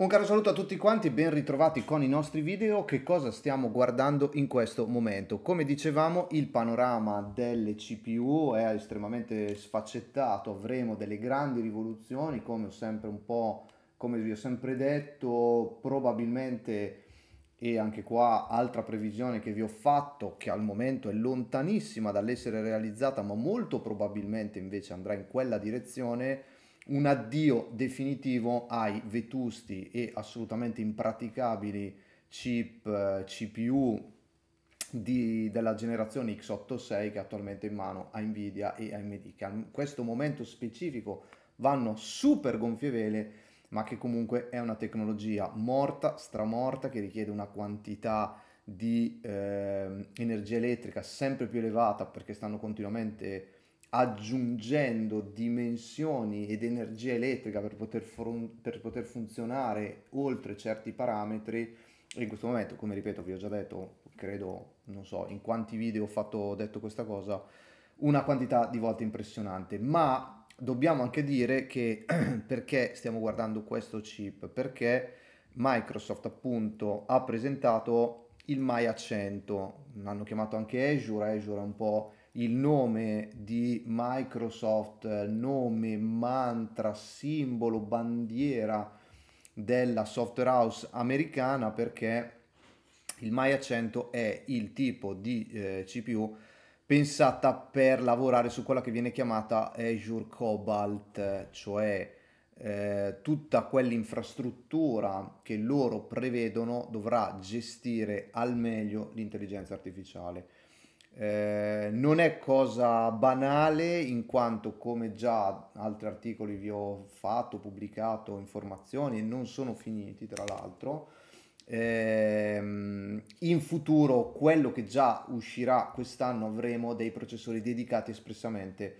Un caro saluto a tutti quanti, ben ritrovati con i nostri video. Che cosa stiamo guardando in questo momento? Come dicevamo, il panorama delle CPU è estremamente sfaccettato, avremo delle grandi rivoluzioni, come ho sempre un po', come vi ho sempre detto, probabilmente e anche qua altra previsione che vi ho fatto che al momento è lontanissima dall'essere realizzata, ma molto probabilmente invece andrà in quella direzione un addio definitivo ai vetusti e assolutamente impraticabili chip eh, CPU di, della generazione x86 che attualmente è in mano a Nvidia e AMD che in questo momento specifico vanno super gonfie vele ma che comunque è una tecnologia morta, stramorta che richiede una quantità di eh, energia elettrica sempre più elevata perché stanno continuamente aggiungendo dimensioni ed energia elettrica per poter, fron- per poter funzionare oltre certi parametri. E in questo momento, come ripeto, vi ho già detto, credo, non so in quanti video ho, fatto, ho detto questa cosa, una quantità di volte impressionante. Ma dobbiamo anche dire che perché stiamo guardando questo chip? Perché Microsoft appunto ha presentato il Maya 100, l'hanno chiamato anche Azure, Azure è un po' il nome di Microsoft, eh, nome, mantra, simbolo, bandiera della software house americana perché il Maya 100 è il tipo di eh, CPU pensata per lavorare su quella che viene chiamata Azure Cobalt, cioè eh, tutta quell'infrastruttura che loro prevedono dovrà gestire al meglio l'intelligenza artificiale. Eh, non è cosa banale in quanto come già altri articoli vi ho fatto, pubblicato informazioni e non sono finiti tra l'altro, ehm, in futuro quello che già uscirà quest'anno avremo dei processori dedicati espressamente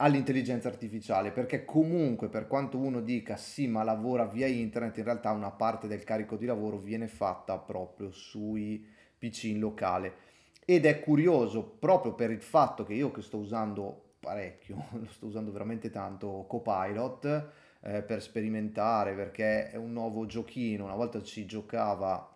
all'intelligenza artificiale perché comunque per quanto uno dica sì ma lavora via internet in realtà una parte del carico di lavoro viene fatta proprio sui PC in locale ed è curioso proprio per il fatto che io che sto usando parecchio, lo sto usando veramente tanto Copilot eh, per sperimentare perché è un nuovo giochino, una volta ci giocava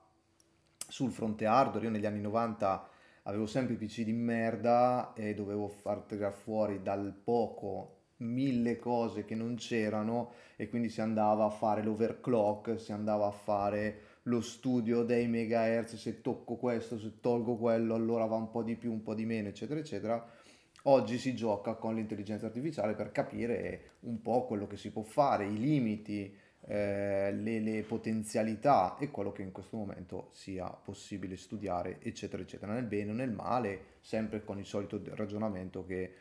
sul fronte hardware, io negli anni 90 avevo sempre i PC di merda e dovevo far tirare fuori dal poco mille cose che non c'erano e quindi si andava a fare l'overclock, si andava a fare lo studio dei megahertz, se tocco questo, se tolgo quello, allora va un po' di più, un po' di meno, eccetera, eccetera. Oggi si gioca con l'intelligenza artificiale per capire un po' quello che si può fare, i limiti, eh, le, le, potenzialità e quello che in questo momento sia possibile studiare, eccetera, eccetera, nel bene o nel male, sempre con il solito ragionamento che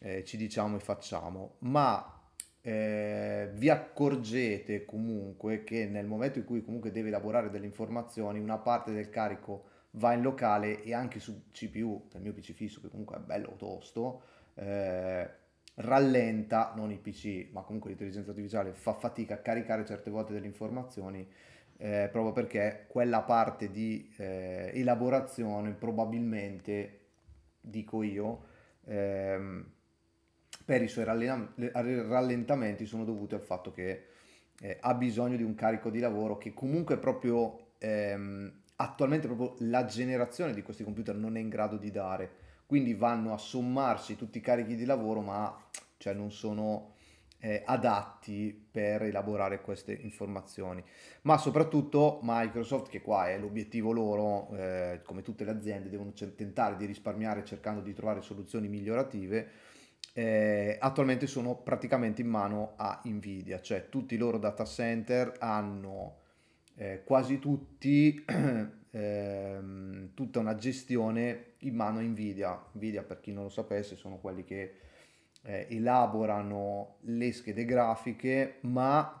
eh, ci diciamo e facciamo. Ma eh, vi accorgete comunque che nel momento in cui comunque devi elaborare delle informazioni, una parte del carico va in locale e anche su CPU, nel mio PC fisso che comunque è bello tosto, eh, rallenta, non il PC, ma comunque l'intelligenza artificiale fa fatica a caricare certe volte delle informazioni eh, proprio perché quella parte di eh, elaborazione probabilmente, dico io, ehm, per i suoi rallentamenti sono dovuti al fatto che eh, ha bisogno di un carico di lavoro che comunque proprio ehm, attualmente proprio la generazione di questi computer non è in grado di dare. Quindi vanno a sommarsi tutti i carichi di lavoro, ma cioè, non sono eh, adatti per elaborare queste informazioni. Ma soprattutto Microsoft, che qua è l'obiettivo loro, eh, come tutte le aziende, devono tentare di risparmiare cercando di trovare soluzioni migliorative eh, attualmente sono praticamente in mano a Nvidia, cioè tutti i loro data center hanno eh, quasi tutti eh, tutta una gestione in mano a Nvidia. Nvidia, per chi non lo sapesse, sono quelli che eh, elaborano le schede grafiche, ma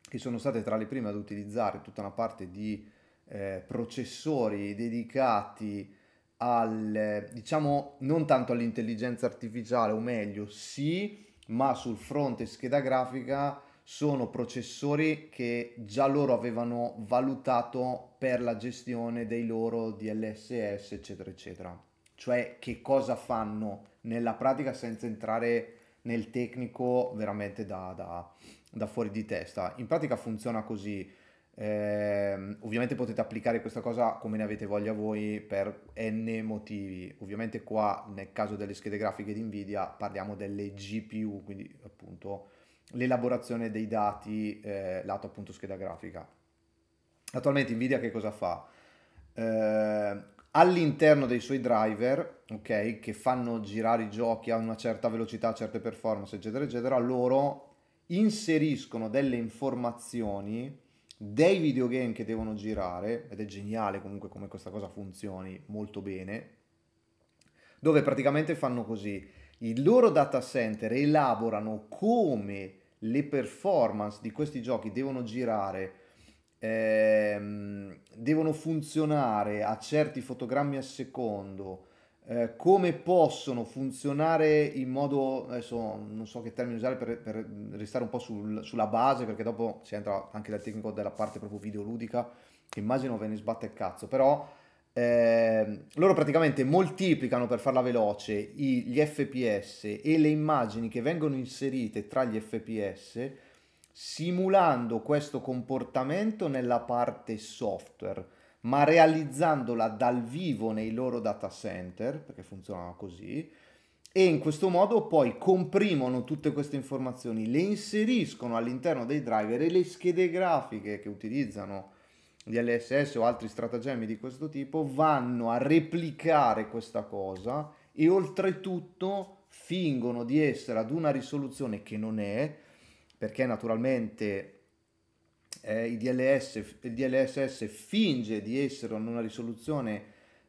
che sono state tra le prime ad utilizzare tutta una parte di eh, processori dedicati al, diciamo, non tanto all'intelligenza artificiale, o meglio, sì, ma sul fronte scheda grafica sono processori che già loro avevano valutato per la gestione dei loro DLSS, eccetera, eccetera. Cioè che cosa fanno nella pratica senza entrare nel tecnico veramente da, da, da fuori di testa. In pratica funziona così eh, ovviamente potete applicare questa cosa come ne avete voglia voi per n motivi. Ovviamente qua nel caso delle schede grafiche di Nvidia parliamo delle GPU, quindi appunto l'elaborazione dei dati eh, lato appunto scheda grafica. Attualmente Nvidia che cosa fa? Eh, all'interno dei suoi driver, ok, che fanno girare i giochi a una certa velocità, a certe performance, eccetera, eccetera, loro inseriscono delle informazioni dei videogame che devono girare, ed è geniale comunque come questa cosa funzioni molto bene, dove praticamente fanno così, i loro data center elaborano come le performance di questi giochi devono girare, ehm, devono funzionare a certi fotogrammi al secondo, eh, come possono funzionare in modo, adesso non so che termine usare per, per restare un po' sul, sulla base, perché dopo si entra anche dal tecnico della parte proprio videoludica, che immagino ve ne sbatte il cazzo, però eh, loro praticamente moltiplicano per farla veloce i, gli FPS e le immagini che vengono inserite tra gli FPS simulando questo comportamento nella parte software ma realizzandola dal vivo nei loro data center, perché funzionano così, e in questo modo poi comprimono tutte queste informazioni, le inseriscono all'interno dei driver e le schede grafiche che utilizzano DLSS o altri stratagemmi di questo tipo vanno a replicare questa cosa e oltretutto fingono di essere ad una risoluzione che non è, perché naturalmente eh, il, DLS, il, DLSS finge di essere in una risoluzione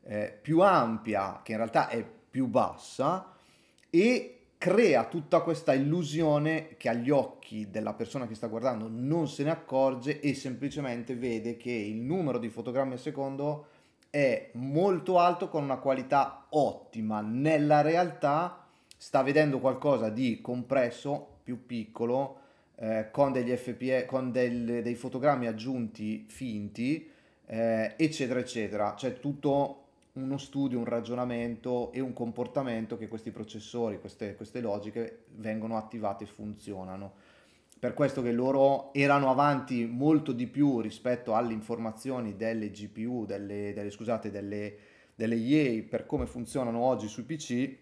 eh, più ampia, che in realtà è più bassa, e crea tutta questa illusione che agli occhi della persona che sta guardando non se ne accorge e semplicemente vede che il numero di fotogrammi al secondo è molto alto con una qualità ottima. Nella realtà sta vedendo qualcosa di compresso, più piccolo, eh, con degli FPE, con del, dei fotogrammi aggiunti finti, eh, eccetera, eccetera. C'è tutto uno studio, un ragionamento e un comportamento che questi processori, queste, queste logiche vengono attivate e funzionano. Per questo che loro erano avanti molto di più rispetto alle informazioni delle GPU, delle, delle scusate, delle, delle EA per come funzionano oggi sui PC,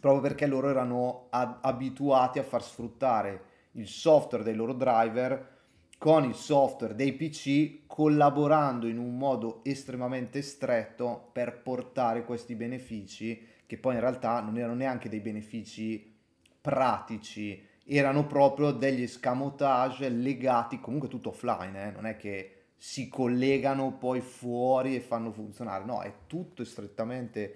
proprio perché loro erano ab- abituati a far sfruttare il software dei loro driver con il software dei PC collaborando in un modo estremamente stretto per portare questi benefici che poi in realtà non erano neanche dei benefici pratici, erano proprio degli escamotage legati comunque tutto offline, eh? non è che si collegano poi fuori e fanno funzionare, no, è tutto strettamente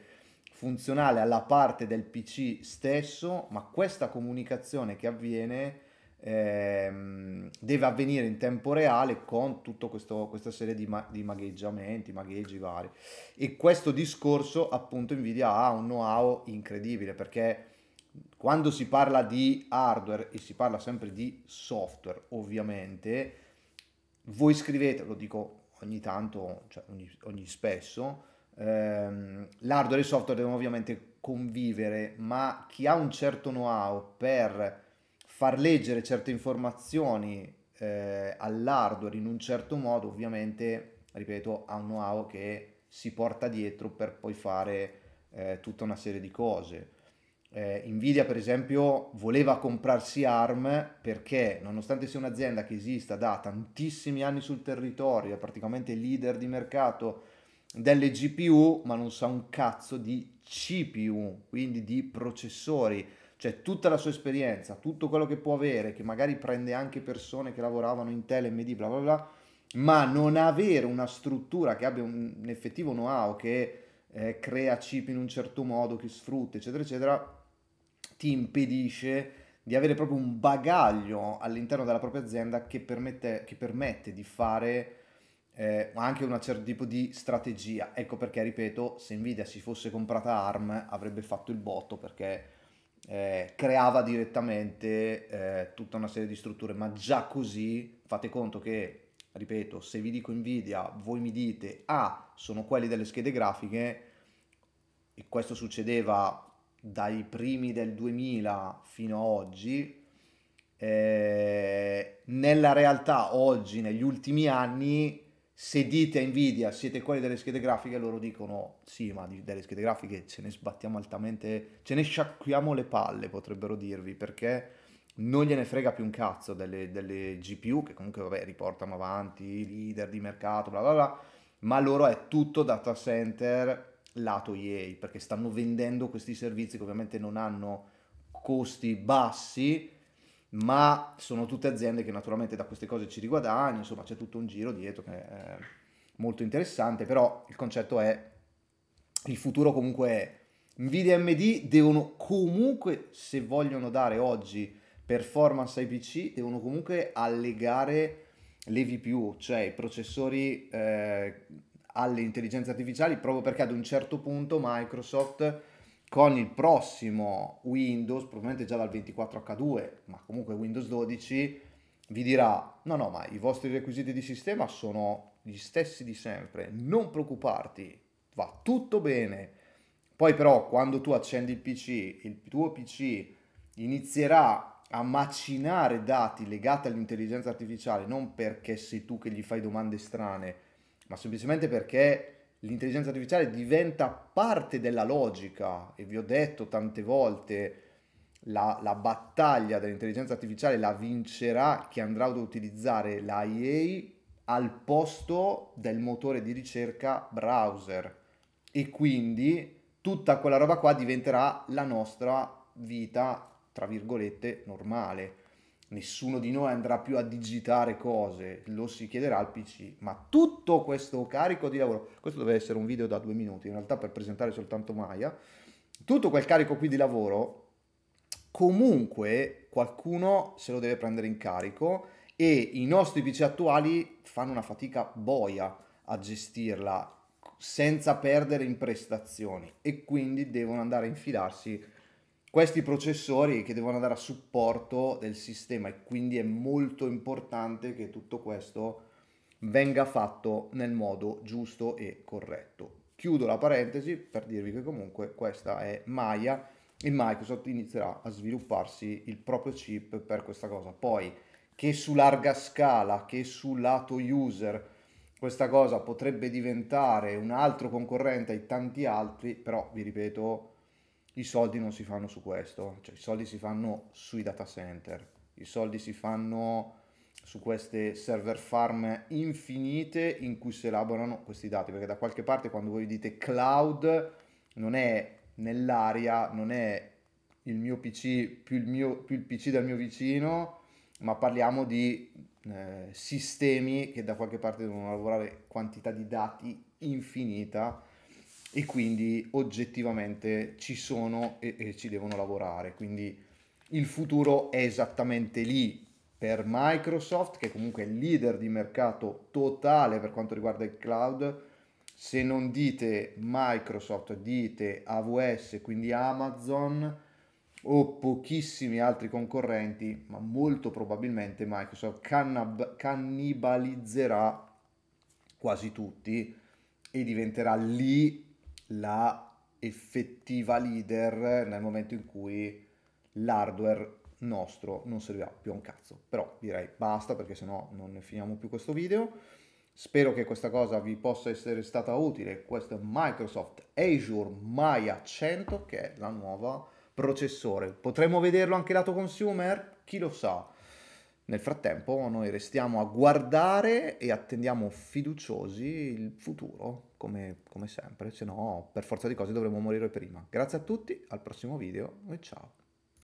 funzionale alla parte del PC stesso, ma questa comunicazione che avviene ehm, deve avvenire in tempo reale con tutta questa serie di, ma- di magheggiamenti, magheggi vari. E questo discorso appunto Nvidia ha un know-how incredibile perché quando si parla di hardware e si parla sempre di software ovviamente, voi scrivete, lo dico ogni tanto, cioè ogni, ogni spesso, ehm, l'hardware e il software devono ovviamente convivere, ma chi ha un certo know-how per far leggere certe informazioni eh, all'hardware in un certo modo, ovviamente, ripeto, ha un know-how che si porta dietro per poi fare eh, tutta una serie di cose. Eh, Nvidia, per esempio, voleva comprarsi ARM perché, nonostante sia un'azienda che esista da tantissimi anni sul territorio, è praticamente leader di mercato delle GPU, ma non sa un cazzo di CPU, quindi di processori cioè tutta la sua esperienza, tutto quello che può avere, che magari prende anche persone che lavoravano in tele, TeleMD, bla bla bla, ma non avere una struttura che abbia un, un effettivo know-how, che eh, crea chip in un certo modo, che sfrutta, eccetera, eccetera, ti impedisce di avere proprio un bagaglio all'interno della propria azienda che permette, che permette di fare eh, anche un certo tipo di strategia. Ecco perché, ripeto, se Nvidia si fosse comprata ARM avrebbe fatto il botto perché eh, creava direttamente eh, tutta una serie di strutture, ma già così fate conto che, ripeto, se vi dico Nvidia, voi mi dite, ah, sono quelli delle schede grafiche, e questo succedeva dai primi del 2000 fino a oggi, eh, nella realtà oggi, negli ultimi anni, se dite a Nvidia siete quelli delle schede grafiche, loro dicono sì, ma delle schede grafiche ce ne sbattiamo altamente, ce ne sciacquiamo le palle, potrebbero dirvi, perché non gliene frega più un cazzo delle, delle GPU, che comunque vabbè, riportano avanti i leader di mercato, bla bla bla, ma loro è tutto data center lato EA, perché stanno vendendo questi servizi che ovviamente non hanno costi bassi, ma sono tutte aziende che naturalmente da queste cose ci riguadagnano, insomma c'è tutto un giro dietro che è molto interessante, però il concetto è il futuro comunque è Nvidia e AMD devono comunque, se vogliono dare oggi performance ai PC, devono comunque allegare le VPU, cioè i processori eh, alle intelligenze artificiali, proprio perché ad un certo punto Microsoft con il prossimo Windows, probabilmente già dal 24H2, ma comunque Windows 12, vi dirà no no ma i vostri requisiti di sistema sono gli stessi di sempre, non preoccuparti, va tutto bene. Poi però quando tu accendi il PC, il tuo PC inizierà a macinare dati legati all'intelligenza artificiale, non perché sei tu che gli fai domande strane, ma semplicemente perché l'intelligenza artificiale diventa parte della logica e vi ho detto tante volte la, la battaglia dell'intelligenza artificiale la vincerà chi andrà ad utilizzare la al posto del motore di ricerca browser e quindi tutta quella roba qua diventerà la nostra vita tra virgolette normale nessuno di noi andrà più a digitare cose, lo si chiederà al PC, ma tutto questo carico di lavoro, questo deve essere un video da due minuti, in realtà per presentare soltanto Maya, tutto quel carico qui di lavoro, comunque qualcuno se lo deve prendere in carico e i nostri PC attuali fanno una fatica boia a gestirla senza perdere in prestazioni e quindi devono andare a infilarsi questi processori che devono andare a supporto del sistema e quindi è molto importante che tutto questo venga fatto nel modo giusto e corretto. Chiudo la parentesi per dirvi che comunque questa è Maya e Microsoft inizierà a svilupparsi il proprio chip per questa cosa. Poi che su larga scala, che su lato user questa cosa potrebbe diventare un altro concorrente ai tanti altri, però vi ripeto i soldi non si fanno su questo, cioè i soldi si fanno sui data center, i soldi si fanno su queste server farm infinite in cui si elaborano questi dati, perché da qualche parte quando voi dite cloud non è nell'aria, non è il mio PC più il, mio, più il PC del mio vicino, ma parliamo di eh, sistemi che da qualche parte devono lavorare quantità di dati infinita e quindi oggettivamente ci sono e, e ci devono lavorare. Quindi il futuro è esattamente lì per Microsoft, che comunque è leader di mercato totale per quanto riguarda il cloud. Se non dite Microsoft, dite AWS, quindi Amazon o pochissimi altri concorrenti, ma molto probabilmente Microsoft cannab- cannibalizzerà quasi tutti e diventerà lì la effettiva leader nel momento in cui l'hardware nostro non servirà più a un cazzo. Però direi basta perché sennò non ne finiamo più questo video. Spero che questa cosa vi possa essere stata utile. Questo è Microsoft Azure Maya 100 che è la nuova processore. Potremmo vederlo anche lato consumer? Chi lo sa? Nel frattempo noi restiamo a guardare e attendiamo fiduciosi il futuro, come, come sempre, se no per forza di cose dovremo morire prima. Grazie a tutti, al prossimo video e ciao.